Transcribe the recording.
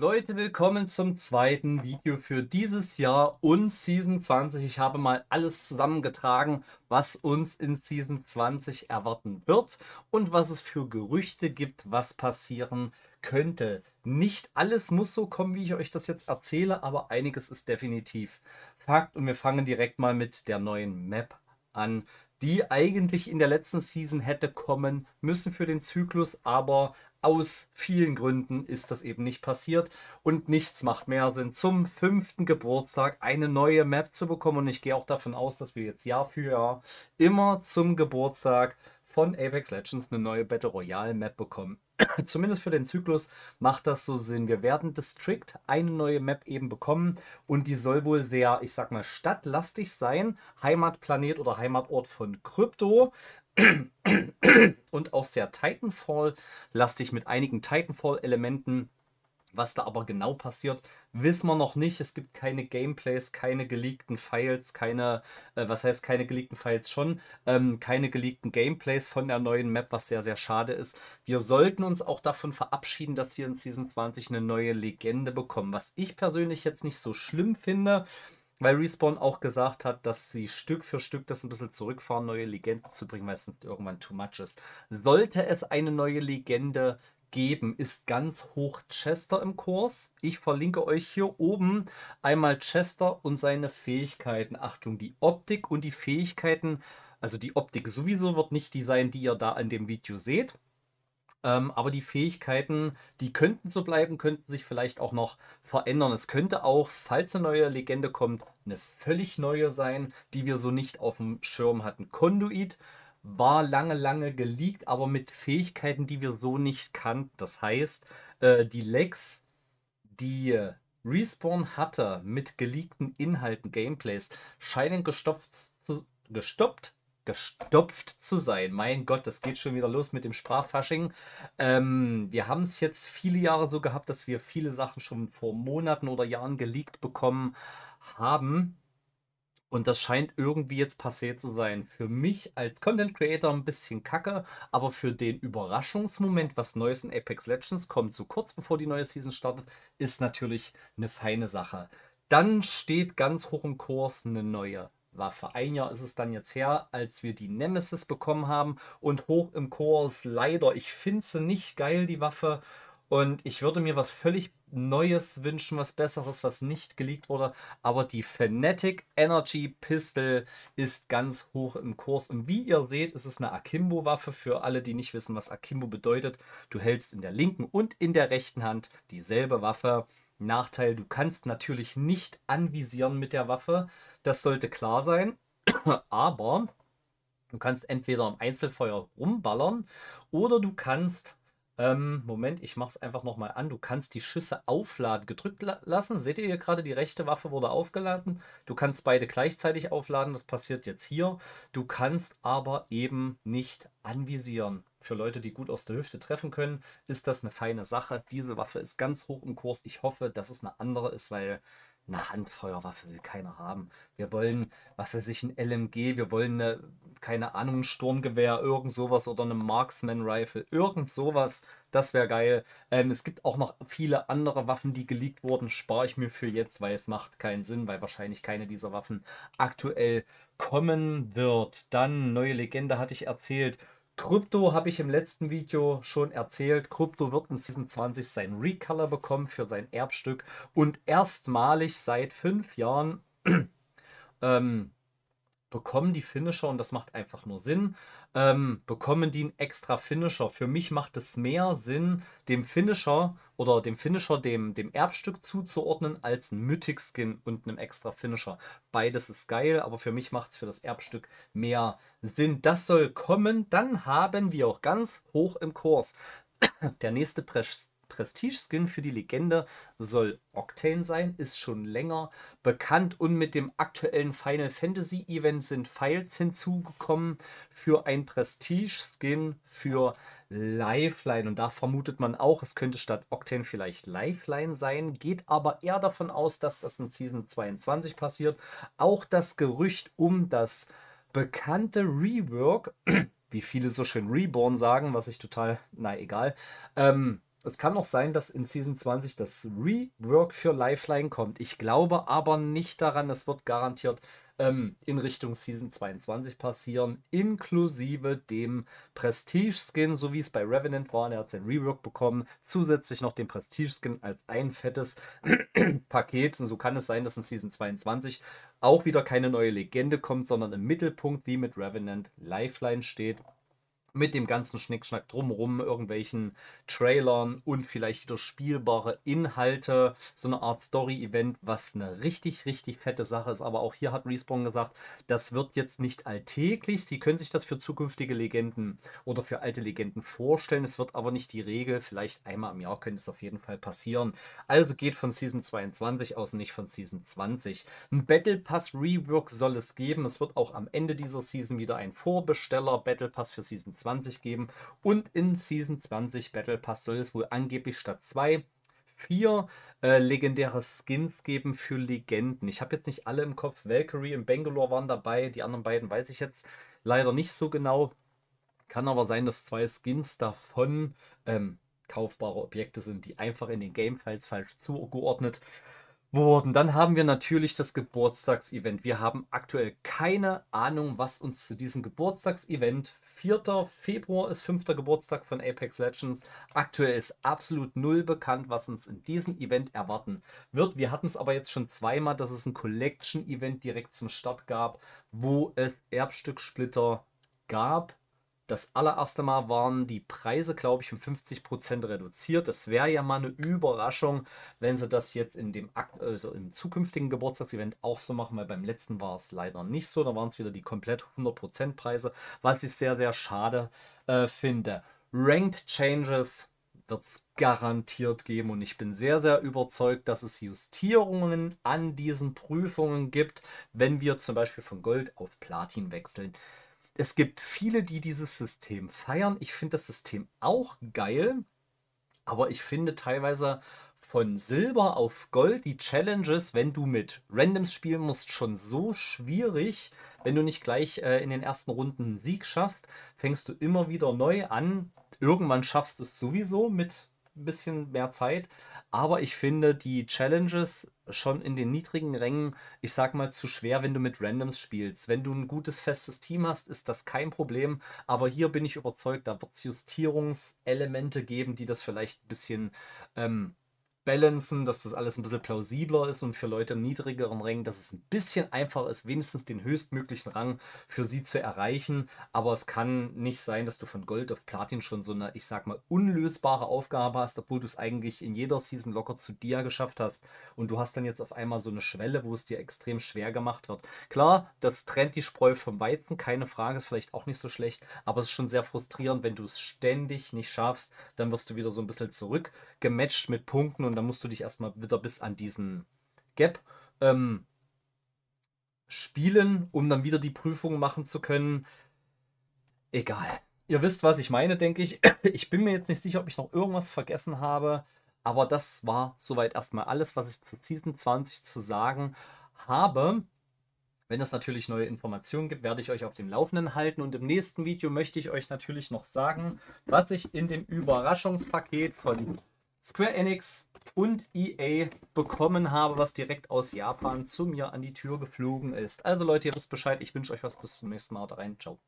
Leute, willkommen zum zweiten Video für dieses Jahr und Season 20. Ich habe mal alles zusammengetragen, was uns in Season 20 erwarten wird und was es für Gerüchte gibt, was passieren könnte. Nicht alles muss so kommen, wie ich euch das jetzt erzähle, aber einiges ist definitiv Fakt und wir fangen direkt mal mit der neuen Map an die eigentlich in der letzten Season hätte kommen müssen für den Zyklus, aber aus vielen Gründen ist das eben nicht passiert und nichts macht mehr Sinn, zum fünften Geburtstag eine neue Map zu bekommen. Und ich gehe auch davon aus, dass wir jetzt Jahr für Jahr immer zum Geburtstag von Apex Legends eine neue Battle Royale Map bekommen. Zumindest für den Zyklus macht das so Sinn. Wir werden District eine neue Map eben bekommen und die soll wohl sehr, ich sag mal, stadtlastig sein. Heimatplanet oder Heimatort von Krypto. und auch sehr Titanfall-lastig mit einigen Titanfall-Elementen. Was da aber genau passiert, wissen wir noch nicht. Es gibt keine Gameplays, keine geleakten Files, keine, äh, was heißt keine geleakten Files schon, ähm, keine geleakten Gameplays von der neuen Map, was sehr, sehr schade ist. Wir sollten uns auch davon verabschieden, dass wir in Season 20 eine neue Legende bekommen, was ich persönlich jetzt nicht so schlimm finde. Weil Respawn auch gesagt hat, dass sie Stück für Stück das ein bisschen zurückfahren, neue Legenden zu bringen, weil es sonst irgendwann too much ist. Sollte es eine neue Legende geben, ist ganz hoch Chester im Kurs. Ich verlinke euch hier oben einmal Chester und seine Fähigkeiten. Achtung, die Optik und die Fähigkeiten. Also die Optik sowieso wird nicht die sein, die ihr da an dem Video seht. Ähm, aber die Fähigkeiten, die könnten so bleiben, könnten sich vielleicht auch noch verändern. Es könnte auch, falls eine neue Legende kommt, eine völlig neue sein, die wir so nicht auf dem Schirm hatten. Conduit war lange, lange geleakt, aber mit Fähigkeiten, die wir so nicht kannten. Das heißt, äh, die Lex, die äh, Respawn hatte mit geleakten Inhalten, Gameplays, scheinen gestopft zu, gestoppt gestopft zu sein. Mein Gott, das geht schon wieder los mit dem Sprachfasching. Ähm, wir haben es jetzt viele Jahre so gehabt, dass wir viele Sachen schon vor Monaten oder Jahren geleakt bekommen haben. Und das scheint irgendwie jetzt passiert zu sein. Für mich als Content Creator ein bisschen kacke, aber für den Überraschungsmoment, was Neues in Apex Legends kommt, so kurz bevor die neue Season startet, ist natürlich eine feine Sache. Dann steht ganz hoch im Kurs eine neue war vor ein Jahr ist es dann jetzt her, als wir die Nemesis bekommen haben und hoch im Kurs leider, ich finde sie nicht geil, die Waffe. Und ich würde mir was völlig Neues wünschen, was Besseres, was nicht geleakt wurde. Aber die Fanatic Energy Pistol ist ganz hoch im Kurs. Und wie ihr seht, ist es eine Akimbo-Waffe. Für alle, die nicht wissen, was Akimbo bedeutet, du hältst in der linken und in der rechten Hand dieselbe Waffe. Nachteil, du kannst natürlich nicht anvisieren mit der Waffe. Das sollte klar sein. Aber du kannst entweder im Einzelfeuer rumballern oder du kannst ähm, Moment, ich mache es einfach nochmal an. Du kannst die Schüsse aufladen gedrückt la lassen. Seht ihr hier gerade, die rechte Waffe wurde aufgeladen. Du kannst beide gleichzeitig aufladen. Das passiert jetzt hier. Du kannst aber eben nicht anvisieren für Leute, die gut aus der Hüfte treffen können, ist das eine feine Sache. Diese Waffe ist ganz hoch im Kurs. Ich hoffe, dass es eine andere ist, weil eine Handfeuerwaffe will keiner haben. Wir wollen, was weiß ich, ein LMG, wir wollen eine, keine Ahnung, ein Sturmgewehr, irgend sowas oder eine Marksman-Rifle, irgend sowas. Das wäre geil. Ähm, es gibt auch noch viele andere Waffen, die geleakt wurden. Spare ich mir für jetzt, weil es macht keinen Sinn, weil wahrscheinlich keine dieser Waffen aktuell kommen wird. Dann, neue Legende hatte ich erzählt. Krypto habe ich im letzten Video schon erzählt. Krypto wird in Season 20 sein Recolor bekommen für sein Erbstück und erstmalig seit fünf Jahren ähm, bekommen die Finisher, und das macht einfach nur Sinn, ähm, bekommen die einen extra Finisher. Für mich macht es mehr Sinn, dem Finisher oder dem Finisher dem, dem Erbstück zuzuordnen, als ein Mythic-Skin und einem extra Finisher. Beides ist geil, aber für mich macht es für das Erbstück mehr Sinn. Das soll kommen, dann haben wir auch ganz hoch im Kurs. Der nächste Press Prestige-Skin für die Legende soll Octane sein, ist schon länger bekannt und mit dem aktuellen Final Fantasy Event sind Files hinzugekommen für ein Prestige-Skin für Lifeline. Und da vermutet man auch, es könnte statt Octane vielleicht Lifeline sein, geht aber eher davon aus, dass das in Season 22 passiert. Auch das Gerücht um das bekannte Rework, wie viele so schön Reborn sagen, was ich total, na egal, ähm, es kann auch sein, dass in Season 20 das Rework für Lifeline kommt. Ich glaube aber nicht daran, es wird garantiert ähm, in Richtung Season 22 passieren, inklusive dem Prestige-Skin, so wie es bei Revenant war. Er hat den Rework bekommen, zusätzlich noch den Prestige-Skin als ein fettes Paket. Und so kann es sein, dass in Season 22 auch wieder keine neue Legende kommt, sondern im Mittelpunkt, wie mit Revenant, Lifeline steht mit dem ganzen Schnickschnack drumherum, irgendwelchen Trailern und vielleicht wieder spielbare Inhalte. So eine Art Story-Event, was eine richtig, richtig fette Sache ist. Aber auch hier hat Respawn gesagt, das wird jetzt nicht alltäglich. Sie können sich das für zukünftige Legenden oder für alte Legenden vorstellen. Es wird aber nicht die Regel. Vielleicht einmal im Jahr könnte es auf jeden Fall passieren. Also geht von Season 22 aus, nicht von Season 20. Ein Battle Pass Rework soll es geben. Es wird auch am Ende dieser Season wieder ein Vorbesteller Battle Pass für Season 20 20 geben. Und in Season 20 Battle Pass soll es wohl angeblich statt zwei vier äh, legendäre Skins geben für Legenden. Ich habe jetzt nicht alle im Kopf. Valkyrie und Bangalore waren dabei. Die anderen beiden weiß ich jetzt leider nicht so genau. Kann aber sein, dass zwei Skins davon ähm, kaufbare Objekte sind, die einfach in den Gamefiles falsch zugeordnet sind wurden. Dann haben wir natürlich das Geburtstagsevent. Wir haben aktuell keine Ahnung, was uns zu diesem Geburtstagsevent 4. Februar ist 5. Geburtstag von Apex Legends. Aktuell ist absolut null bekannt, was uns in diesem Event erwarten wird. Wir hatten es aber jetzt schon zweimal, dass es ein Collection-Event direkt zum Start gab, wo es Erbstücksplitter gab das allererste Mal waren die Preise, glaube ich, um 50% reduziert. Das wäre ja mal eine Überraschung, wenn sie das jetzt in dem also im zukünftigen Geburtstagsevent auch so machen, weil beim letzten war es leider nicht so. Da waren es wieder die komplett 100% Preise, was ich sehr, sehr schade äh, finde. Ranked Changes wird es garantiert geben und ich bin sehr, sehr überzeugt, dass es Justierungen an diesen Prüfungen gibt, wenn wir zum Beispiel von Gold auf Platin wechseln es gibt viele, die dieses System feiern. Ich finde das System auch geil, aber ich finde teilweise von Silber auf Gold die Challenges, wenn du mit Randoms spielen musst, schon so schwierig. Wenn du nicht gleich äh, in den ersten Runden einen Sieg schaffst, fängst du immer wieder neu an. Irgendwann schaffst du es sowieso mit ein bisschen mehr Zeit. Aber ich finde die Challenges schon in den niedrigen Rängen, ich sag mal, zu schwer, wenn du mit Randoms spielst. Wenn du ein gutes, festes Team hast, ist das kein Problem. Aber hier bin ich überzeugt, da wird es Justierungselemente geben, die das vielleicht ein bisschen ähm, balancen, dass das alles ein bisschen plausibler ist und für Leute im niedrigeren Rang, dass es ein bisschen einfacher ist, wenigstens den höchstmöglichen Rang für sie zu erreichen. Aber es kann nicht sein, dass du von Gold auf Platin schon so eine, ich sag mal, unlösbare Aufgabe hast, obwohl du es eigentlich in jeder Season locker zu dir geschafft hast. Und du hast dann jetzt auf einmal so eine Schwelle, wo es dir extrem schwer gemacht wird. Klar, das trennt die Spreu vom Weizen, keine Frage, ist vielleicht auch nicht so schlecht, aber es ist schon sehr frustrierend, wenn du es ständig nicht schaffst, dann wirst du wieder so ein bisschen zurückgematcht mit Punkten und dann musst du dich erstmal wieder bis an diesen Gap ähm, spielen, um dann wieder die Prüfung machen zu können. Egal. Ihr wisst, was ich meine, denke ich. Ich bin mir jetzt nicht sicher, ob ich noch irgendwas vergessen habe, aber das war soweit erstmal alles, was ich zu Season 20 zu sagen habe. Wenn es natürlich neue Informationen gibt, werde ich euch auf dem Laufenden halten. Und im nächsten Video möchte ich euch natürlich noch sagen, was ich in dem Überraschungspaket von Square Enix und EA bekommen habe, was direkt aus Japan zu mir an die Tür geflogen ist. Also Leute, ihr wisst Bescheid. Ich wünsche euch was. Bis zum nächsten Mal. Haut rein. Ciao.